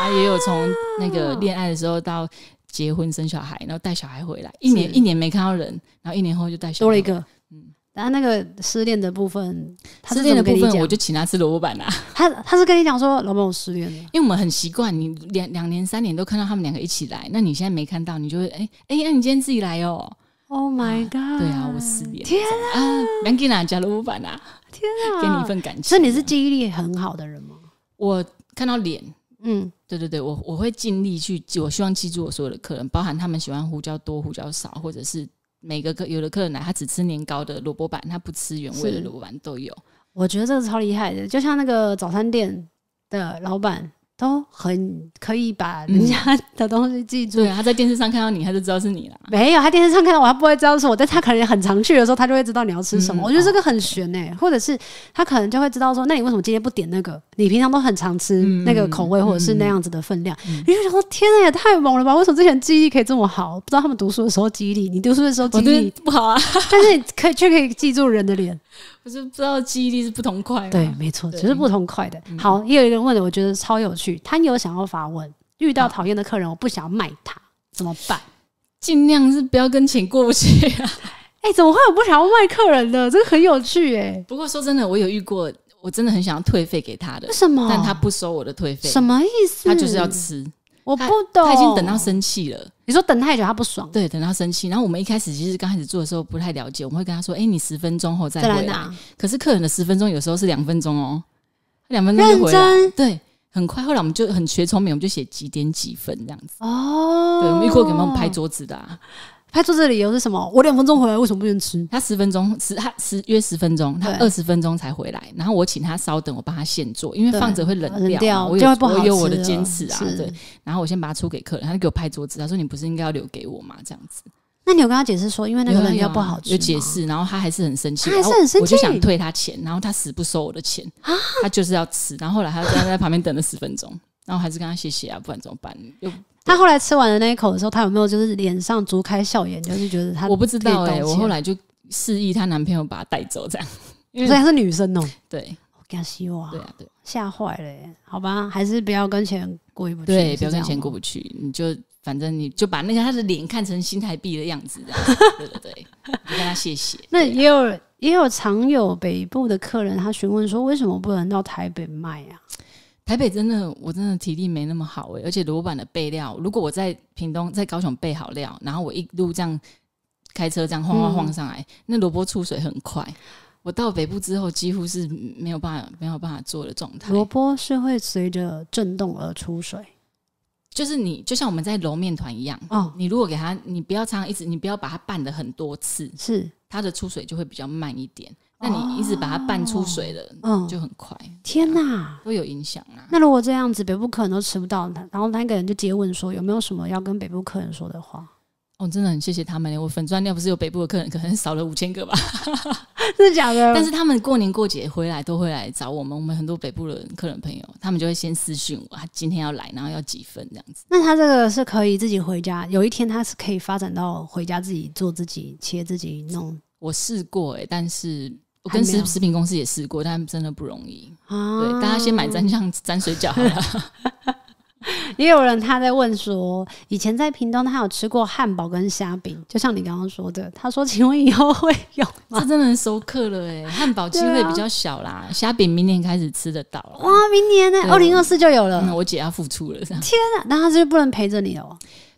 啊，也有从那个。恋爱的时候到结婚生小孩，然后带小孩回来，一年一年没看到人，然后一年后就带多了一个，嗯，然后那个失恋的部分，失恋的部分我就请他吃萝卜板呐。他他是跟你讲说，老板我失恋了，因为我们很习惯你两两年三年都看到他们两个一起来，那你现在没看到，你就会哎哎，那你今天自己来哦 Oh my god！对啊，我失恋，天啊 a n g 加萝卜板啊，天啊，给你一份感情。所以你是记忆力很好的人吗？我看到脸。嗯，对对对，我我会尽力去，我希望记住我所有的客人，包含他们喜欢胡椒多、胡椒少，或者是每个客有的客人来，他只吃年糕的萝卜版，他不吃原味的萝卜版都有。我觉得这个超厉害的，就像那个早餐店的老板。都很可以把人家的东西记住。对啊，他在电视上看到你，他就知道是你了。没有，他电视上看到我，他不会知道是我。但他可能很常去的时候，他就会知道你要吃什么。我觉得这个很悬哎，或者是他可能就会知道说，那你为什么今天不点那个？你平常都很常吃那个口味，或者是那样子的分量。你就想说，天哪，太猛了吧？为什么之前记忆力可以这么好？不知道他们读书的时候记忆力，你读书的时候记忆力不好啊？但是可以却可以记住人的脸。可是不知道记忆力是不同块。对，没错，只是不同块的。好，也有人问了，我觉得超有趣。他有想要发问，遇到讨厌的客人，我不想要卖他怎么办？尽量是不要跟钱过不去啊。哎，怎么会有不想要卖客人的？这个很有趣哎。不过说真的，我有遇过，我真的很想要退费给他的。为什么？但他不收我的退费，什么意思？他就是要吃。我不懂，他已经等到生气了。你说等太久他不爽，对，等到生气。然后我们一开始其实刚开始做的时候不太了解，我们会跟他说：“哎，你十分钟后再回来。”可是客人的十分钟有时候是两分钟哦，两分钟就回来，对，很快。后来我们就很学聪明，我们就写几点几分这样子哦。对，我们一过给我们拍桌子的。拍桌子的理由是什么？我两分钟回来，为什么不能吃？他十分钟，十他十约十分钟，他二十分钟才回来。然后我请他稍等，我帮他现做，因为放着会冷掉。我就好。我有我的坚持啊，对。然后我先把它出给客人，他就给我拍桌子，他说：“你不是应该要留给我吗？”这样子。那你有跟他解释说，因为那个掉不好吃，有解释。然后他还是很生气，还是很生气。我就想退他钱，然后他死不收我的钱啊！他就是要吃。然后后来他他在旁边等了十分钟，然后还是跟他谢谢啊，不然怎么办又。他后来吃完的那一口的时候，他有没有就是脸上逐开笑颜，就是觉得他我不知道哎，我后来就示意她男朋友把她带走这样，因为是女生哦，对，我给他希望，对啊对，吓坏了，好吧，还是不要跟钱过不去，对，不要跟钱过不去，你就反正你就把那个他的脸看成新台币的样子，这样，对 对对，你跟他谢谢。那也有也有常有北部的客人，他询问说为什么不能到台北卖呀？台北真的，我真的体力没那么好哎。而且萝卜的备料，如果我在屏东、在高雄备好料，然后我一路这样开车这样晃晃晃上来，那萝卜出水很快。我到北部之后，几乎是没有办法没有办法做的状态。萝卜是会随着震动而出水，就是你就像我们在揉面团一样哦。你如果给它，你不要常一直，你不要把它拌的很多次，是它的出水就会比较慢一点。那你一直把它拌出水了，嗯，就很快。天哪，会有影响啊！那如果这样子，北部客人都吃不到。然后那个人就接问说：“有没有什么要跟北部客人说的话？”哦，真的很谢谢他们。我粉砖料不是有北部的客人，可能少了五千个吧，是 假的。但是他们过年过节回来都会来找我们。我们很多北部的客人朋友，他们就会先私讯我，他今天要来，然后要几份这样子。那他这个是可以自己回家。有一天他是可以发展到回家自己做、自己切、自己弄。我试过哎，但是。我跟食食品公司也试过，但真的不容易。对，大家先买蘸酱蘸水饺好了。也有人他在问说，以前在屏东他有吃过汉堡跟虾饼，就像你刚刚说的，他说：“请问以后会有 吗？”这真的收客了哎，汉堡机会比较小啦，虾饼明年开始吃得到。哇，明年呢？二零二四就有了。那、我姐要付出了。天哪，那他就不能陪着你哦？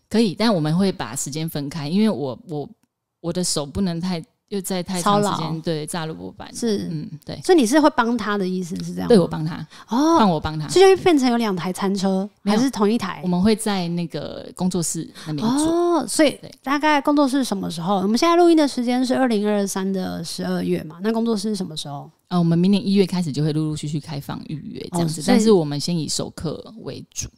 可以，但我们会把时间分开，因为我我我的手不能太。就在太长时间对，炸了不板是嗯对，所以你是会帮他的意思是这样，对我帮他哦，帮我帮他，是就变成有两台餐车还是同一台？我们会在那个工作室那边做所以大概工作室什么时候？我们现在录音的时间是二零二三的十二月嘛，那工作室是什么时候？呃，我们明年一月开始就会陆陆续续开放预约这样子，但是我们先以首客为主。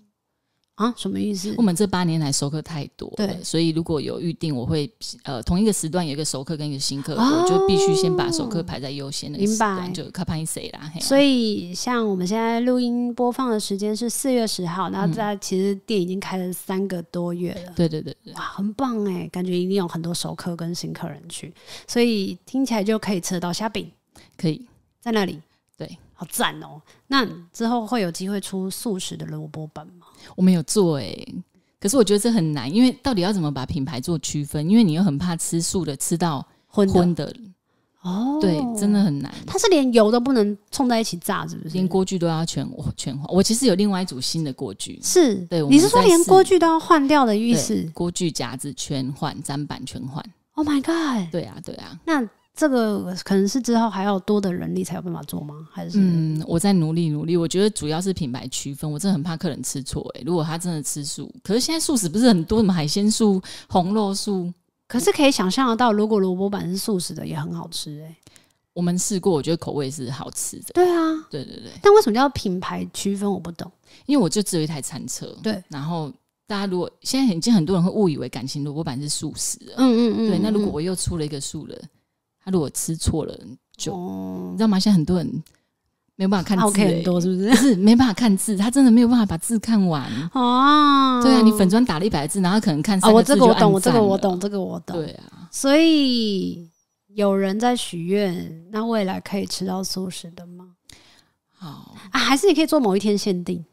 啊，什么意思？我们这八年来熟客太多了，对，所以如果有预定，我会呃同一个时段有一个熟客跟一个新客，我就必须先把熟客排在优先。的明白，就看判谁啦。所以像我们现在录音播放的时间是四月十号，然后在其实店已经开了三个多月了。对对对哇，很棒哎，感觉一定有很多熟客跟新客人去，所以听起来就可以吃到虾饼，可以在那里，对，好赞哦。那之后会有机会出素食的萝卜版。我没有做哎，可是我觉得这很难，因为到底要怎么把品牌做区分？因为你又很怕吃素的吃到荤的，哦，对，真的很难。它是连油都不能冲在一起炸，是不是？连锅具都要全全换。我其实有另外一组新的锅具，是。对，你是说连锅具都要换掉的浴室？锅具夹子全换，砧板全换。Oh my god！对啊，对啊。那。这个可能是之后还要多的人力才有办法做吗？还是嗯，我在努力努力。我觉得主要是品牌区分，我真的很怕客人吃错哎。如果他真的吃素，可是现在素食不是很多，什么海鲜素、红肉素，可是可以想象得到，如果萝卜版是素食的，也很好吃哎。我们试过，我觉得口味是好吃的。对啊，对对对。但为什么叫品牌区分？我不懂。因为我就只有一台餐车。对。然后大家如果现在已经很多人会误以为感情萝卜版是素食。嗯嗯嗯。对，那如果我又出了一个素人，他如果吃错了，就你知道吗？现在很多人没办法看字，很多是不是？是没办法看字，他真的没有办法把字看完。哦，对啊，你粉砖打了一百字，然后可能看。哦、我这个我懂，我这个我懂，这个我懂。对啊，所以有人在许愿，那未来可以吃到素食的吗？好啊，还是你可以做某一天限定，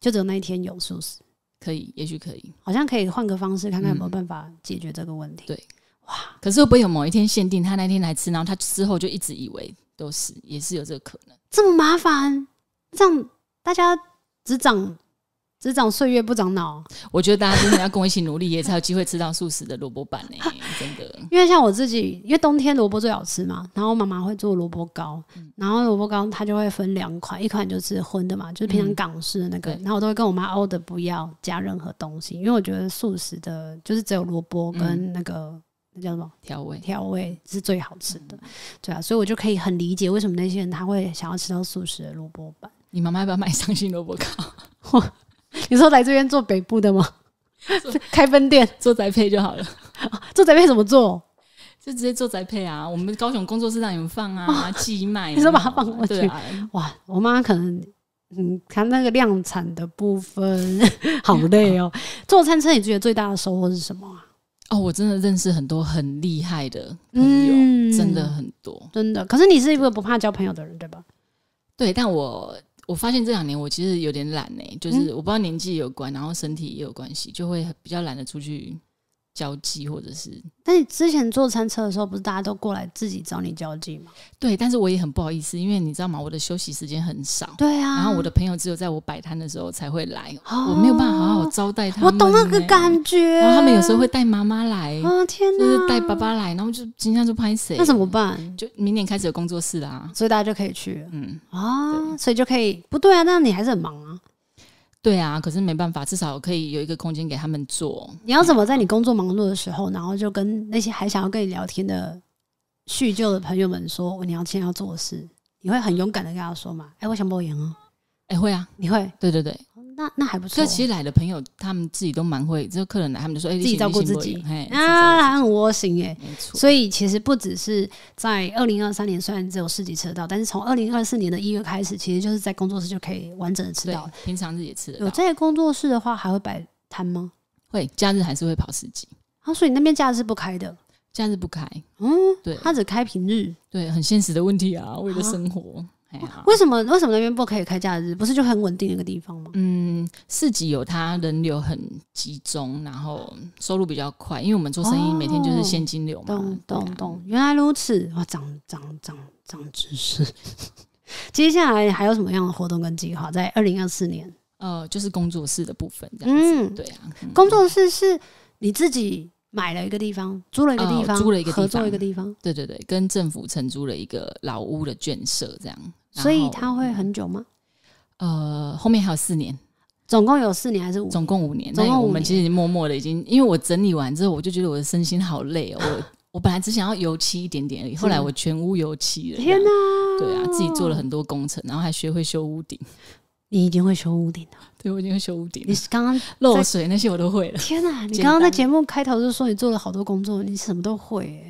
就只有那一天有素食，可以，也许可以。好像可以换个方式，看看有没有办法解决这个问题。对。哇！可是会不会有某一天限定？他那天来吃，然后他之后就一直以为都是，也是有这个可能。这么麻烦，这样大家只长只长岁月不长脑。我觉得大家今天要跟我一起努力，也才有机会吃到素食的萝卜拌呢。真的，因为像我自己，因为冬天萝卜最好吃嘛，然后妈妈会做萝卜糕，然后萝卜糕它就会分两款，一款就是荤的嘛，就是平常港式的那个，然后我都会跟我妈 o 的不要加任何东西，因为我觉得素食的就是只有萝卜跟那个。叫什么调味？调味是最好吃的，对啊，所以我就可以很理解为什么那些人他会想要吃到素食的萝卜干。你妈妈要不要买伤心萝卜干？哇！你说来这边做北部的吗？开分店做宅配就好了。做宅配怎么做？就直接做宅配啊！我们高雄工作室你有放啊，基麦，你说把它放过去？啊。哇！我妈可能嗯，看那个量产的部分，好累哦。做餐车，你觉得最大的收获是什么？哦，我真的认识很多很厉害的朋友，真的很多，真的。可是你是一个不怕交朋友的人，对吧？对，但我我发现这两年我其实有点懒呢，就是我不知道年纪有关，然后身体也有关系，就会比较懒得出去。交际或者是，那你之前坐餐车的时候，不是大家都过来自己找你交际吗？对，但是我也很不好意思，因为你知道吗？我的休息时间很少。对啊，然后我的朋友只有在我摆摊的时候才会来，我没有办法好好招待他们。我懂那个感觉。然后他们有时候会带妈妈来，天哪，就是带爸爸来，然后就今天就拍谁？那怎么办？就明年开始有工作室啦，所以大家就可以去。嗯啊，所以就可以不对啊，那你还是很忙啊。对啊，可是没办法，至少可以有一个空间给他们做。你要怎么在你工作忙碌的时候，然后就跟那些还想要跟你聊天的叙旧的朋友们说，你要今天要做事，你会很勇敢的跟他说嘛？哎，我想播音哦。哎，会啊，你会？对对对。那那还不错。那其实来的朋友，他们自己都蛮会。这个客人来，他们就说：“哎，自己照顾自己，啊，很窝心哎。”没错。所以其实不只是在二零二三年，虽然只有四级车道，但是从二零二四年的一月开始，其实就是在工作室就可以完整的吃到。平常日也吃。有在工作室的话，还会摆摊吗？会，假日还是会跑四级。他说：“你那边假日不开的。”假日不开。嗯。对。他只开平日。对，很现实的问题啊，为了生活。为什么为什么那边不可以开假日？不是就很稳定的一个地方吗？嗯，市集有它人流很集中，然后收入比较快，因为我们做生意每天就是现金流嘛。懂懂懂。原来如此，哇，长长长长知识。接下来还有什么样的活动跟计划？在二零二四年？呃，就是工作室的部分。这样嗯，对啊，工作室是你自己。买了一个地方，租了一个地方，租了一个地方，合作一个地方。对对对，跟政府承租了一个老屋的眷舍，这样。所以他会很久吗？呃，后面还有四年，总共有四年还是五？总共五年。那我们其实默默的已经，因为我整理完之后，我就觉得我的身心好累。我 我本来只想要油漆一点点，后来我全屋油漆了。天哪！对啊，自己做了很多工程，然后还学会修屋顶。你一定会修屋顶的，对我一定会修屋顶。你刚刚漏水那些我都会了。天哪，你刚刚在节目开头就说你做了好多工作，你什么都会。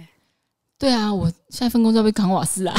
对啊，我下一份工作要被扛瓦斯啊！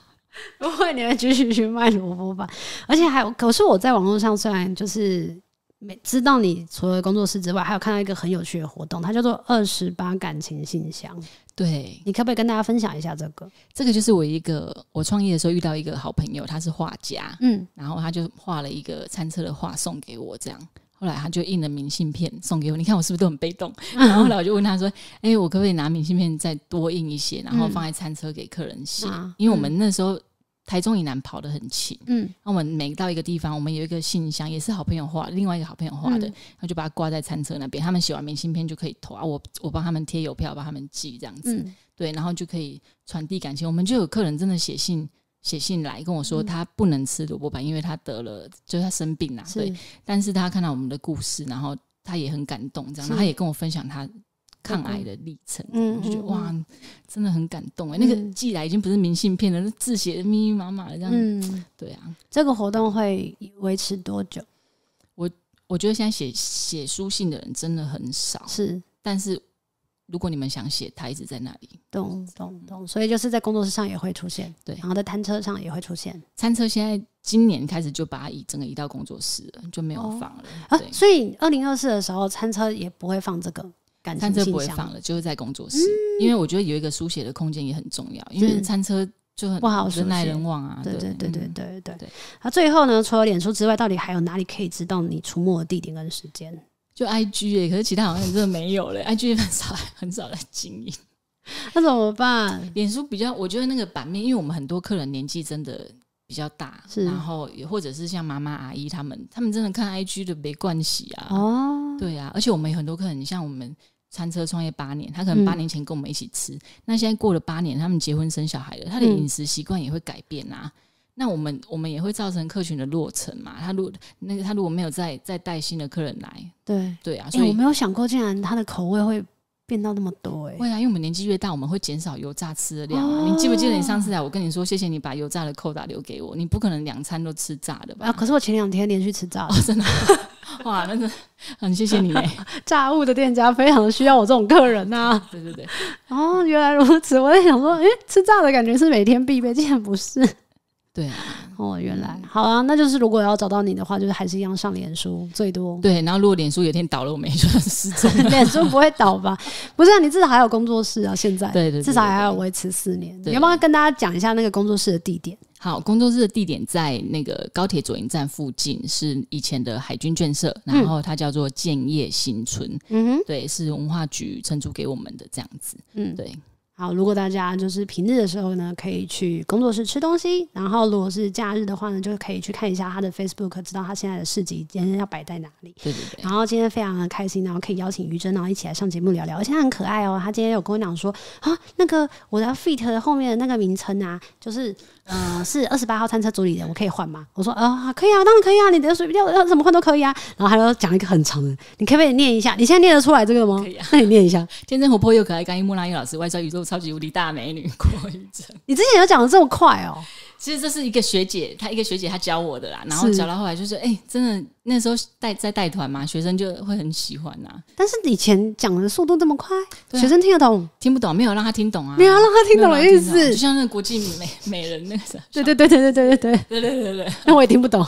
不会，你们继续去卖萝卜吧。而且还有，可是我在网络上虽然就是。没知道，你除了工作室之外，还有看到一个很有趣的活动，它叫做二十八感情信箱。对，你可不可以跟大家分享一下这个？这个就是我一个我创业的时候遇到一个好朋友，他是画家，嗯，然后他就画了一个餐车的画送给我，这样。后来他就印了明信片送给我，你看我是不是都很被动？然后后来我就问他说：“哎，我可不可以拿明信片再多印一些，然后放在餐车给客人写？”因为我们那时候。台中以南跑得很勤，嗯，那我们每到一个地方，我们有一个信箱，也是好朋友画，另外一个好朋友画的，然后就把它挂在餐车那边。他们写完明信片就可以投啊，我我帮他们贴邮票，帮他们寄这样子，对，然后就可以传递感情。我们就有客人真的写信，写信来跟我说，他不能吃萝卜饭，因为他得了，就是他生病啦，对。但是他看到我们的故事，然后他也很感动，这样，他也跟我分享他。抗癌的历程，我就觉得哇，真的很感动哎！那个寄来已经不是明信片了，那字写的密密麻麻的这样。对啊，这个活动会维持多久？我我觉得现在写写书信的人真的很少，是。但是如果你们想写，他一直在那里，懂懂懂。所以就是在工作室上也会出现，对，然后在餐车上也会出现。餐车现在今年开始就把它移整个移到工作室了，就没有放了。啊，所以二零二四的时候餐车也不会放这个。餐车不会放了，就是在工作室，因为我觉得有一个书写的空间也很重要。因为餐车就很好人来人往啊，对对对对对对。那最后呢，除了脸书之外，到底还有哪里可以知道你出没的地点跟时间？就 I G 诶，可是其他好像真的没有了 I G 很少 很少来经营，那怎么办？脸书比较，我觉得那个版面，因为我们很多客人年纪真的比较大，然后也或者是像妈妈阿姨他们，他们真的看 I G 的没关系啊。哦，对啊，而且我们有很多客人像我们。餐车创业八年，他可能八年前跟我们一起吃，那现在过了八年，他们结婚生小孩了，他的饮食习惯也会改变啊。那我们我们也会造成客群的落成嘛？他如那个他如果没有再再带新的客人来，对对啊，所以我没有想过，竟然他的口味会变到那么多哎！会啊，因为我们年纪越大，我们会减少油炸吃的量啊。你记不记得你上次来，我跟你说谢谢你把油炸的扣打留给我，你不可能两餐都吃炸的吧？啊，可是我前两天连续吃炸的，真的。哇，那的很谢谢你，炸物的店家非常需要我这种客人呐。对对对，哦，原来如此。我在想说，哎，吃炸的感觉是每天必备，竟然不是。对啊，哦，原来好啊，那就是如果要找到你的话，就是还是一样上脸书最多。对，然后如果脸书有天倒了，我们也就失 踪。脸书不会倒吧？不是，你至少还有工作室啊，现在对对，至少还要维持四年。你要不要跟大家讲一下那个工作室的地点？好，工作室的地点在那个高铁左营站附近，是以前的海军眷舍，然后它叫做建业新村。嗯哼，对，是文化局承租给我们的这样子。嗯，对。好，如果大家就是平日的时候呢，可以去工作室吃东西；然后如果是假日的话呢，就可以去看一下他的 Facebook，知道他现在的市集今天要摆在哪里。对对对。然后今天非常的开心，然后可以邀请于真然后一起来上节目聊聊，而且很可爱哦。他今天有跟我讲说啊，那个我的 fit 的后面的那个名称啊，就是。呃，是二十八号餐车助理的，我可以换吗？我说，呃，可以啊，当然可以啊，你等下随便要怎么换都可以啊。然后他说讲一个很长的，你可不可以念一下？你现在念得出来这个吗？可以啊，那 你念一下，天真活泼又可爱，刚毅莫拉伊老师，外在宇宙超级无敌大美女郭玉珍。你之前有讲的这么快哦？其实这是一个学姐，她一个学姐她教我的啦，然后教到后来就是，哎，真的。那时候带在带团嘛，学生就会很喜欢呐。但是以前讲的速度这么快，学生听得懂？听不懂？没有让他听懂啊？没有让他听懂的意思。就像那国际美美人那个，对对对对对对对对对对对对。那我也听不懂。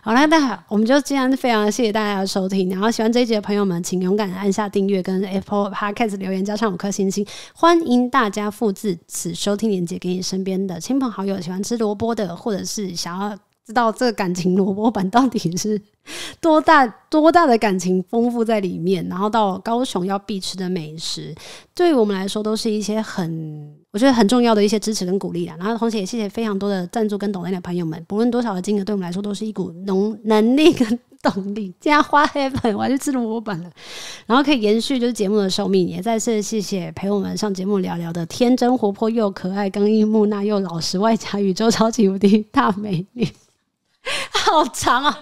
好啦，大家，我们就今天非常谢谢大家的收听。然后喜欢这一集的朋友们，请勇敢按下订阅跟 Apple Podcast 留言，加上五颗星星。欢迎大家复制此收听链接，给你身边的亲朋好友。喜欢吃萝卜的，或者是想要。知道这个感情萝卜版到底是多大多大的感情丰富在里面，然后到高雄要必吃的美食，对于我们来说都是一些很我觉得很重要的一些支持跟鼓励啦。然后同时也谢谢非常多的赞助跟懂人的朋友们，不论多少的金额，对我们来说都是一股能能力跟动力。竟 然花黑粉，我还去吃萝卜版了，然后可以延续就是节目的寿命，也再次谢谢陪我们上节目聊聊的天真活泼又可爱、刚毅木讷又老实，外加宇宙超级无敌大美女。好长哦，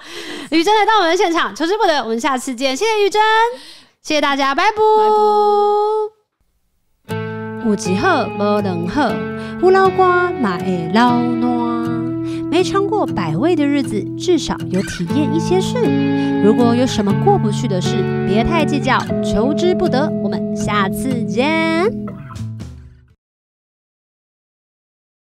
雨珍来到我们现场，求之不得。我们下次见，谢谢雨珍，谢谢大家，拜拜。五只鹤，无两只，胡老瓜买老暖。没尝过百味的日子，至少有体验一些事。如果有什么过不去的事，别太计较，求之不得。我们下次见。